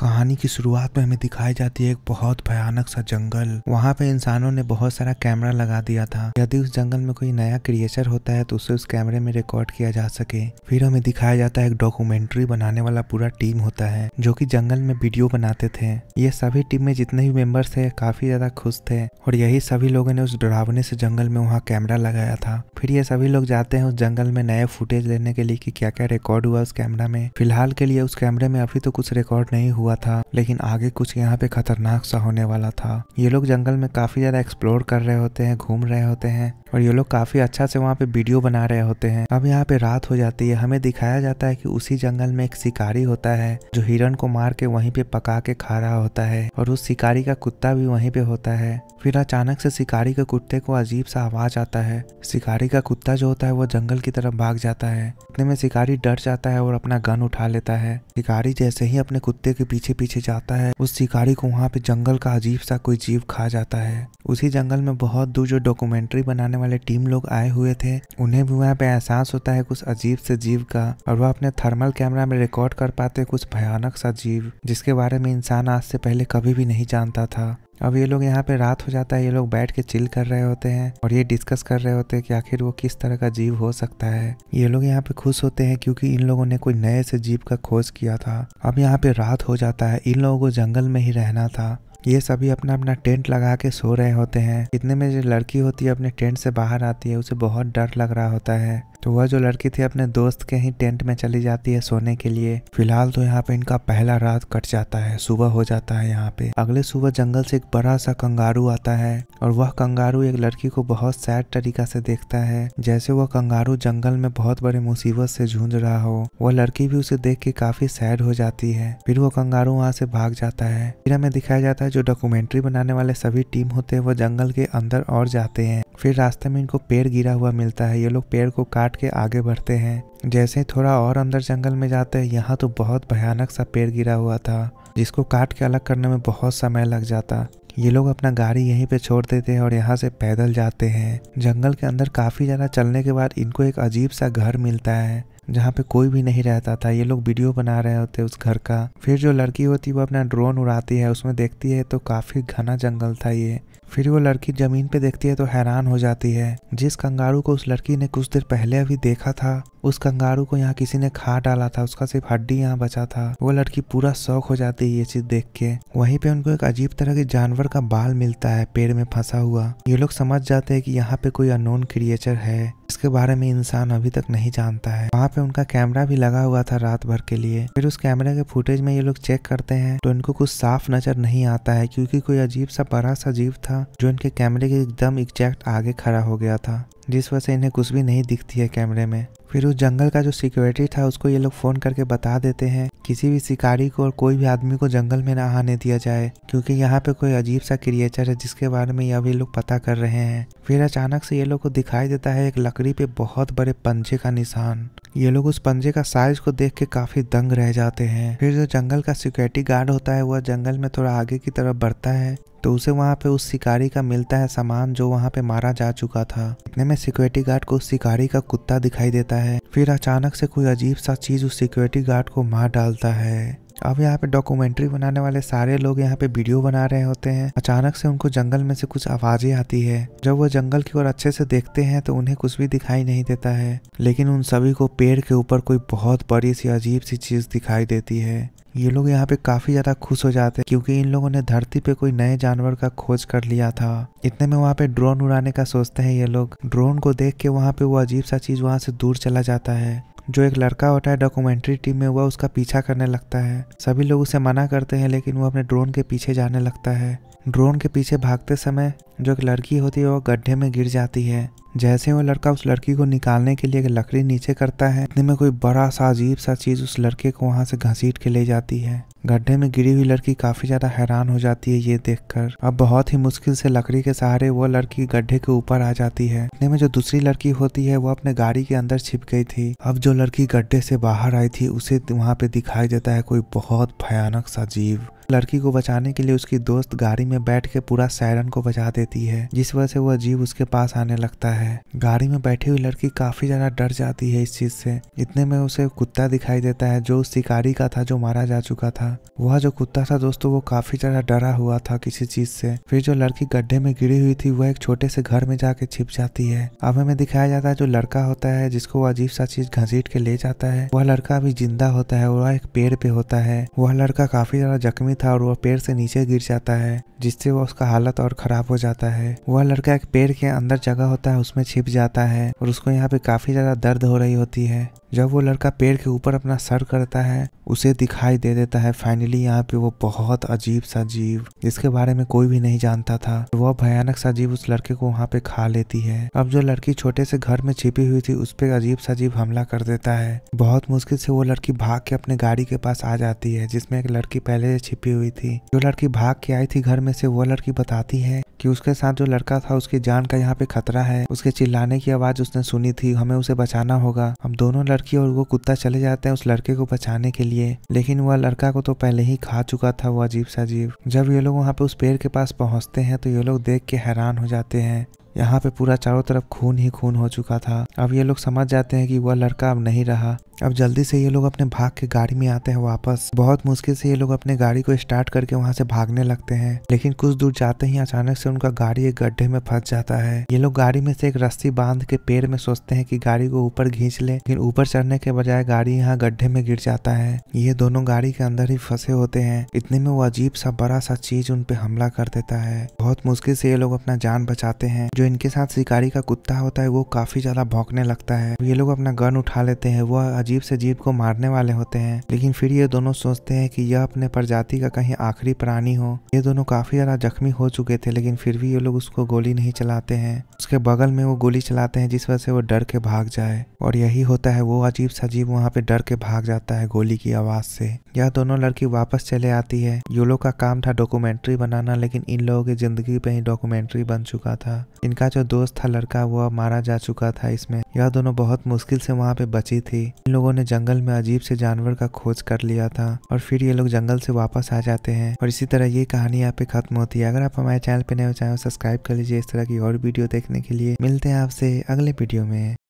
कहानी की शुरुआत में हमें दिखाई जाती है एक बहुत भयानक सा जंगल वहाँ पे इंसानों ने बहुत सारा कैमरा लगा दिया था यदि उस जंगल में कोई नया क्रिएचर होता है तो उसे उस कैमरे में रिकॉर्ड किया जा सके फिर हमें दिखाया जाता है एक डॉक्यूमेंट्री बनाने वाला पूरा टीम होता है जो की जंगल में वीडियो बनाते थे ये सभी टीम में जितने भी मेंबर्स थे काफी ज्यादा खुश थे और यही सभी लोगों ने उस डरावने से जंगल में वहाँ कैमरा लगाया था फिर ये सभी लोग जाते हैं उस जंगल में नए फुटेज लेने के लिए की क्या क्या रिकॉर्ड हुआ उस कैमरा में फिलहाल के लिए उस कैमरे में अभी तो कुछ रिकॉर्ड नहीं हुआ हुआ था लेकिन आगे कुछ यहाँ पे खतरनाक सा होने वाला था ये लोग जंगल में काफी ज्यादा एक्सप्लोर कर रहे होते हैं घूम रहे होते हैं और ये लोग काफी अच्छा से वहाँ पे वीडियो बना रहे होते हैं अब यहाँ पे रात हो जाती है हमें दिखाया जाता है कि उसी जंगल में एक शिकारी होता है जो हिरन को मार के वहीं पे पका के खा रहा होता है और उस शिकारी का कुत्ता भी वहीं पे होता है फिर अचानक से शिकारी के कुत्ते को अजीब सा आवाज आता है शिकारी का कुत्ता जो होता है वो जंगल की तरफ भाग जाता है इतने में शिकारी डर जाता है और अपना गन उठा लेता है शिकारी जैसे ही अपने कुत्ते के पीछे पीछे पीछे जाता है उस शिकारी को वहाँ पे जंगल का अजीब सा कोई जीव खा जाता है उसी जंगल में बहुत दूर जो डॉक्यूमेंट्री बनाने वाले टीम लोग आए हुए थे उन्हें भी वहाँ पे एहसास होता है कुछ अजीब से जीव का और वह अपने थर्मल कैमरा में रिकॉर्ड कर पाते कुछ भयानक सा जीव जिसके बारे में इंसान आज से पहले कभी भी नहीं जानता था अब ये लोग यहाँ पे रात हो जाता है ये लोग बैठ के चिल कर रहे होते हैं और ये डिस्कस कर रहे होते हैं कि आखिर वो किस तरह का जीव हो सकता है ये लोग यहाँ पे खुश होते हैं क्योंकि इन लोगों ने कोई नए से जीव का खोज किया था अब यहाँ पे रात हो जाता है इन लोगों को जंगल में ही रहना था ये सभी अपना अपना टेंट लगा के सो रहे होते हैं इतने में जो लड़की होती है अपने टेंट से बाहर आती है उसे बहुत डर लग रहा होता है तो वह जो लड़की थी अपने दोस्त के ही टेंट में चली जाती है सोने के लिए फिलहाल तो यहाँ पे इनका पहला रात कट जाता है सुबह हो जाता है यहाँ पे अगले सुबह जंगल से एक बड़ा सा कंगारू आता है और वह कंगारू एक लड़की को बहुत सैड तरीका से देखता है जैसे वह कंगारू जंगल में बहुत बड़े मुसीबत से झूंझ रहा हो वह लड़की भी उसे देख के काफी सैड हो जाती है फिर वो कंगारू वहाँ से भाग जाता है फिर हमें दिखाया जाता है है जो डॉक्यूमेंट्री बनाने वाले सभी टीम होते हैं वो जंगल के अंदर और जाते हैं फिर रास्ते में इनको पेड़ गिरा हुआ मिलता है ये लोग पेड़ को काट के आगे बढ़ते हैं जैसे थोड़ा और अंदर जंगल में जाते हैं यहाँ तो बहुत भयानक सा पेड़ गिरा हुआ था जिसको काट के अलग करने में बहुत समय लग जाता ये लोग अपना गाड़ी यहीं पे छोड़ देते हैं और यहाँ से पैदल जाते हैं जंगल के अंदर काफ़ी ज़्यादा चलने के बाद इनको एक अजीब सा घर मिलता है जहाँ पे कोई भी नहीं रहता था ये लोग वीडियो बना रहे होते उस घर का फिर जो लड़की होती है वो अपना ड्रोन उड़ाती है उसमें देखती है तो काफ़ी घना जंगल था ये फिर वो लड़की जमीन पे देखती है तो हैरान हो जाती है जिस कंगारू को उस लड़की ने कुछ देर पहले अभी देखा था उस कंगारू को यहाँ किसी ने खा डाला था उसका सिर्फ हड्डी यहाँ बचा था वो लड़की पूरा शौक हो जाती है ये चीज देख के वहीं पे उनको एक अजीब तरह के जानवर का बाल मिलता है पेड़ में फंसा हुआ ये लोग समझ जाते हैं कि यहाँ पे कोई अनोन क्रिएचर है इसके बारे में इंसान अभी तक नहीं जानता है वहाँ पे उनका कैमरा भी लगा हुआ था रात भर के लिए फिर उस कैमरे के फुटेज में ये लोग चेक करते हैं तो इनको कुछ साफ नजर नहीं आता है क्यूँकी कोई अजीब सा बड़ा सा जीव था जो इनके कैमरे के एकदम एग्जैक्ट आगे खड़ा हो गया था जिस वजह से इन्हें कुछ भी नहीं दिखती है कैमरे में फिर उस जंगल का जो सिक्योरिटी था उसको ये लोग फ़ोन करके बता देते हैं किसी भी शिकारी को और कोई भी आदमी को जंगल में ना आने दिया जाए क्योंकि यहाँ पे कोई अजीब सा क्रिएचर है जिसके बारे में ये अभी लोग पता कर रहे हैं फिर अचानक से ये लोग को दिखाई देता है एक लकड़ी पे बहुत बड़े पंजे का निशान ये लोग उस पंजे का साइज को देख के काफी दंग रह जाते हैं फिर जो जंगल का सिक्योरिटी गार्ड होता है वह जंगल में थोड़ा आगे की तरफ बढ़ता है तो उसे वहाँ पे उस शिकारी का मिलता है सामान जो वहाँ पे मारा जा चुका था इतने में सिक्योरिटी गार्ड को शिकारी का कुत्ता दिखाई देता है फिर अचानक से कोई अजीब सा चीज उस सिक्योरिटी गार्ड को मार डालता है अब यहाँ पे डॉक्यूमेंट्री बनाने वाले सारे लोग यहाँ पे वीडियो बना रहे होते हैं अचानक से उनको जंगल में से कुछ आवाजें आती है जब वो जंगल की ओर अच्छे से देखते हैं तो उन्हें कुछ भी दिखाई नहीं देता है लेकिन उन सभी को पेड़ के ऊपर कोई बहुत बड़ी सी अजीब सी चीज दिखाई देती है ये लोग यहाँ पे काफी ज्यादा खुश हो जाते हैं क्योंकि इन लोगों ने धरती पे कोई नए जानवर का खोज कर लिया था इतने में वहाँ पे ड्रोन उड़ाने का सोचते हैं ये लोग ड्रोन को देख के वहाँ पे वो अजीब सा चीज वहाँ से दूर चला जाता है जो एक लड़का होता है डॉक्यूमेंट्री टीम में वह उसका पीछा करने लगता है सभी लोग उसे मना करते हैं लेकिन वो अपने ड्रोन के पीछे जाने लगता है ड्रोन के पीछे भागते समय जो एक लड़की होती है वो गड्ढे में गिर जाती है जैसे वो लड़का उस लड़की को निकालने के लिए एक लकड़ी नीचे करता है इतने में कोई बड़ा सा अजीब सा चीज उस लड़के को वहां से घसीट के ले जाती है गड्ढे में गिरी हुई लड़की काफी ज्यादा हैरान हो जाती है ये देखकर अब बहुत ही मुश्किल से लकड़ी के सहारे वो लड़की गड्ढे के ऊपर आ जाती है इतने में जो दूसरी लड़की होती है वो अपने गाड़ी के अंदर छिप गई थी अब जो लड़की गड्ढे से बाहर आई थी उसे वहां पे दिखाई देता है कोई बहुत भयानक सा जीव लड़की को बचाने के लिए उसकी दोस्त गाड़ी में बैठ के पूरा सायरन को बजा देती है जिस वजह से वह जीव उसके पास आने लगता है गाड़ी में बैठी हुई लड़की काफी ज्यादा डर जाती है इस चीज से इतने में उसे कुत्ता दिखाई देता है जो उस शिकारी का था जो मारा जा चुका था वह जो कुत्ता था दोस्तों वो काफी ज्यादा डरा हुआ था किसी चीज से फिर जो लड़की गड्ढे में गिरी हुई थी वह एक छोटे से घर में जाके छिप जाती है अब हमें दिखाया जाता है जो लड़का होता है जिसको वो अजीब सा चीज घसीट के ले जाता है वह लड़का अभी जिंदा होता है वह एक पेड़ पे होता है वह लड़का काफी ज्यादा जख्मी था और वह पेड़ से नीचे गिर जाता है जिससे वह उसका हालत और खराब हो जाता है वह लड़का एक पेड़ के अंदर जगह होता है उसमें छिप जाता है और उसको यहाँ पे काफी ज्यादा दर्द हो रही होती है जब वो लड़का पेड़ के ऊपर अपना सर करता है उसे दिखाई दे देता है फाइनली यहाँ पे वो बहुत अजीब सा जीव जिसके बारे में कोई भी नहीं जानता था वह भयानक सा जीव उस लड़के को वहाँ पे खा लेती है अब जो लड़की छोटे से घर में छिपी हुई थी उस पर अजीब सा जीव हमला कर देता है बहुत मुश्किल से वो लड़की भाग के अपने गाड़ी के पास आ जाती है जिसमे एक लड़की पहले से छिपी हुई थी जो लड़की भाग के आई थी घर में से वो लड़की बताती है कि उसके साथ जो लड़का था उसकी जान का यहाँ पे खतरा है उसके चिल्लाने की आवाज उसने सुनी थी हमें उसे बचाना होगा हम दोनों लड़की और वो कुत्ता चले जाते हैं उस लड़के को बचाने के लिए लेकिन वह लड़का को तो पहले ही खा चुका था वो अजीब सा जीव जब ये लोग वहाँ पे उस पेड़ के पास पहुँचते हैं तो ये लोग देख के हैरान हो जाते हैं यहाँ पे पूरा चारों तरफ खून ही खून हो चुका था अब ये लोग समझ जाते हैं कि वह लड़का अब नहीं रहा अब जल्दी से ये लोग अपने भाग के गाड़ी में आते हैं वापस बहुत मुश्किल से ये लोग अपने गाड़ी को स्टार्ट करके वहाँ से भागने लगते हैं लेकिन कुछ दूर जाते ही अचानक से उनका गाड़ी एक गड्ढे में फंस जाता है ये लोग गाड़ी में से एक रस्सी बांध के पेड़ में सोचते हैं कि गाड़ी को ऊपर घींच ले लेकिन ऊपर चढ़ने के बजाय गाड़ी यहाँ गड्ढे में गिर जाता है ये दोनों गाड़ी के अंदर ही फंसे होते हैं इतने में वो अजीब सा बड़ा सा चीज उनपे हमला कर देता है बहुत मुश्किल से ये लोग अपना जान बचाते हैं जो इनके साथ शिकारी का कुत्ता होता है वो काफी ज्यादा भौंकने लगता है ये लोग अपना गन उठा लेते हैं वह जीव से जीव को मारने वाले होते हैं लेकिन फिर ये दोनों सोचते हैं कि यह अपने प्रजाति का कहीं आखिरी प्राणी हो ये दोनों काफी ज्यादा जख्मी हो चुके थे लेकिन फिर भी ये लोग उसको गोली नहीं चलाते हैं उसके बगल में वो गोली चलाते हैं जिस वजह से वो डर के भाग जाए और यही होता है वो अजीब सजीब वहाँ पे डर के भाग जाता है गोली की आवाज से यह दोनों लड़की वापस चले आती है ये लोग का काम था डॉक्यूमेंट्री बनाना लेकिन इन लोगों की जिंदगी पे ही डॉक्यूमेंट्री बन चुका था इनका जो दोस्त था लड़का वो मारा जा चुका था इसमें यह दोनों बहुत मुश्किल से वहाँ पे बची थी इन लोगों ने जंगल में अजीब से जानवर का खोज कर लिया था और फिर ये लोग जंगल से वापस आ जाते हैं और इसी तरह ये कहानी यहाँ पे खत्म होती है अगर आप हमारे चैनल पे नए हो चाहे सब्सक्राइब कर लीजिए इस तरह की और वीडियो देखने के लिए मिलते हैं आपसे अगले वीडियो में